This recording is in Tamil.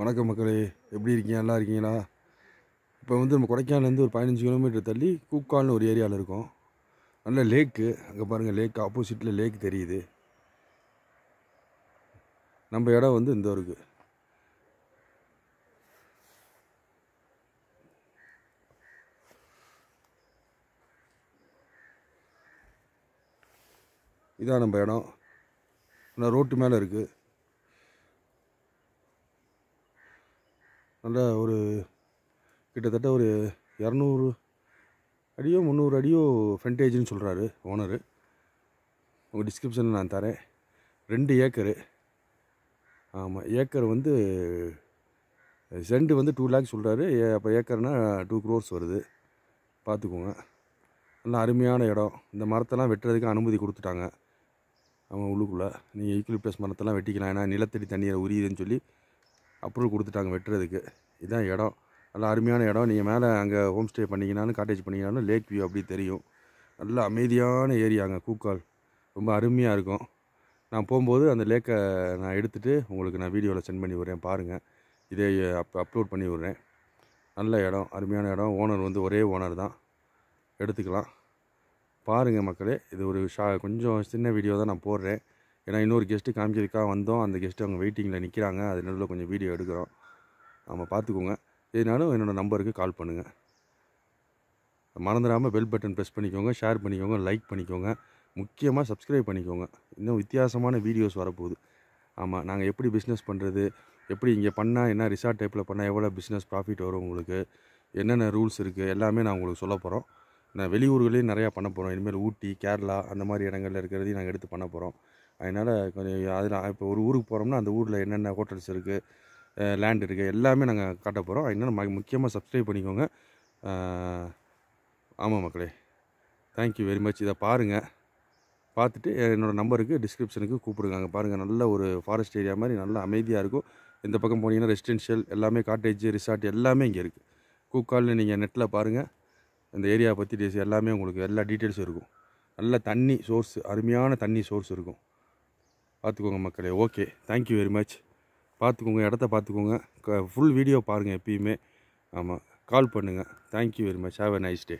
வணக்கம் மக்களே எப்படி இருக்கீங்க நல்லா இருக்கீங்களா இப்போ வந்து நம்ம கொடைக்கானலேருந்து ஒரு பதினஞ்சு கிலோமீட்டர் தள்ளி கூக்கால்னு ஒரு ஏரியாவில் இருக்கும் நல்ல லேக்கு அங்கே பாருங்கள் லேக் ஆப்போசிட்டில் லேக் தெரியுது நம்ம இடம் வந்து இந்த ஒரு இதான் நம்ம இடம் ஆனால் ரோட்டு மேலே இருக்குது நல்ல ஒரு கிட்டத்தட்ட ஒரு இரநூறு அடியோ முந்நூறு அடியோ ஃப்ரண்டேஜ்னு சொல்கிறாரு ஓனரு உங்கள் டிஸ்கிரிப்ஷனில் நான் தரேன் ரெண்டு ஏக்கரு ஆமாம் ஏக்கர் வந்து செண்டு வந்து டூ லேக்ஸ் சொல்கிறாரு அப்போ ஏக்கர்னால் டூ க்ரோர்ஸ் வருது பார்த்துக்கோங்க நல்லா அருமையான இடம் இந்த மரத்தெல்லாம் வெட்டுறதுக்கு அனுமதி கொடுத்துட்டாங்க அவங்க உள்ளுக்குள்ளே நீங்கள் ஈக்குலிப்ளஸ் மரத்தெல்லாம் வெட்டிக்கலாம் ஏன்னா நிலத்தடி தண்ணியை உரியுதுன்னு சொல்லி அப்ரூவல் கொடுத்துட்டாங்க வெட்டுறதுக்கு இதுதான் இடம் நல்லா அருமையான இடம் நீங்கள் மேலே அங்கே ஹோம் ஸ்டே பண்ணிங்கனாலும் காட்டேஜ் பண்ணிங்கனாலும் லேக் வியூ அப்படி தெரியும் நல்ல அமைதியான ஏரியா அங்கே கூக்கால் ரொம்ப அருமையாக இருக்கும் நான் போகும்போது அந்த லேக்கை நான் எடுத்துகிட்டு உங்களுக்கு நான் வீடியோவில் சென்ட் பண்ணி விட்றேன் பாருங்கள் இதே அப் அப்லோட் பண்ணி விட்றேன் நல்ல இடம் அருமையான இடம் ஓனர் வந்து ஒரே ஓனர் தான் எடுத்துக்கலாம் பாருங்கள் மக்களே இது ஒரு ஷா கொஞ்சம் சின்ன வீடியோ தான் நான் போடுறேன் ஏன்னா இன்னொரு கெஸ்ட்டு காமிக்கிறதுக்காக வந்தோம் அந்த கெஸ்ட்டு அவங்க வெயிட்டிங்கில் நிற்கிறாங்க அது நடுவில் கொஞ்சம் வீடியோ எடுக்கிறோம் நம்ம பார்த்துக்கோங்க இதனாலும் என்னோடய நம்பருக்கு கால் பண்ணுங்கள் மறந்துடாமல் பெல் பட்டன் ப்ரெஸ் பண்ணிக்கோங்க ஷேர் பண்ணிக்கோங்க லைக் பண்ணிக்கோங்க முக்கியமாக சப்ஸ்கிரைப் பண்ணிக்கோங்க இன்னும் வித்தியாசமான வீடியோஸ் வரப்போகுது ஆமாம் நாங்கள் எப்படி பிஸ்னஸ் பண்ணுறது எப்படி இங்கே பண்ணால் என்ன ரிசார்ட் டைப்பில் பண்ணால் எவ்வளோ பிஸ்னஸ் ப்ராஃபிட் வரும் உங்களுக்கு என்னென்ன ரூல்ஸ் இருக்குது எல்லாமே நான் உங்களுக்கு சொல்ல போகிறோம் நான் வெளியூர்களையும் நிறையா பண்ண போகிறோம் இனிமேல் ஊட்டி கேரளா அந்த மாதிரி இடங்களில் இருக்கிறதையும் நாங்கள் எடுத்து பண்ண போகிறோம் அதனால் கொஞ்சம் அதில் இப்போ ஒரு ஊருக்கு போகிறோம்னா அந்த ஊரில் என்னென்ன ஹோட்டல்ஸ் இருக்குது லேண்ட் இருக்குது எல்லாமே நாங்கள் காட்ட போகிறோம் அதனால் ம முக்கியமாக சப்ஸ்கிரைப் பண்ணிக்கோங்க ஆமாம் மக்களே தேங்க்யூ வெரி மச் இதை பாருங்கள் பார்த்துட்டு என்னோடய நம்பருக்கு டிஸ்கிரிப்ஷனுக்கு கூப்பிடுங்க பாருங்கள் நல்ல ஒரு ஃபாரஸ்ட் ஏரியா மாதிரி நல்லா அமைதியாக இருக்கும் இந்த பக்கம் போனீங்கன்னா ரெசிடென்ஷியல் எல்லாமே காட்டேஜ் ரிசார்ட் எல்லாமே இங்கே இருக்குது கூக்காலில் நீங்கள் நெட்டில் பாருங்கள் இந்த ஏரியாவை பற்றி எல்லாமே உங்களுக்கு எல்லா டீட்டெயில்ஸும் இருக்கும் நல்ல தண்ணி சோர்ஸ் அருமையான தண்ணி சோர்ஸ் இருக்கும் பார்த்துக்கோங்க மக்களே ஓகே தேங்க்யூ வெரி மச் பார்த்துக்கோங்க இடத்த பார்த்துக்கோங்க ஃபுல் வீடியோ பாருங்கள் எப்பயுமே ஆமாம் கால் பண்ணுங்கள் thank you very much have a nice day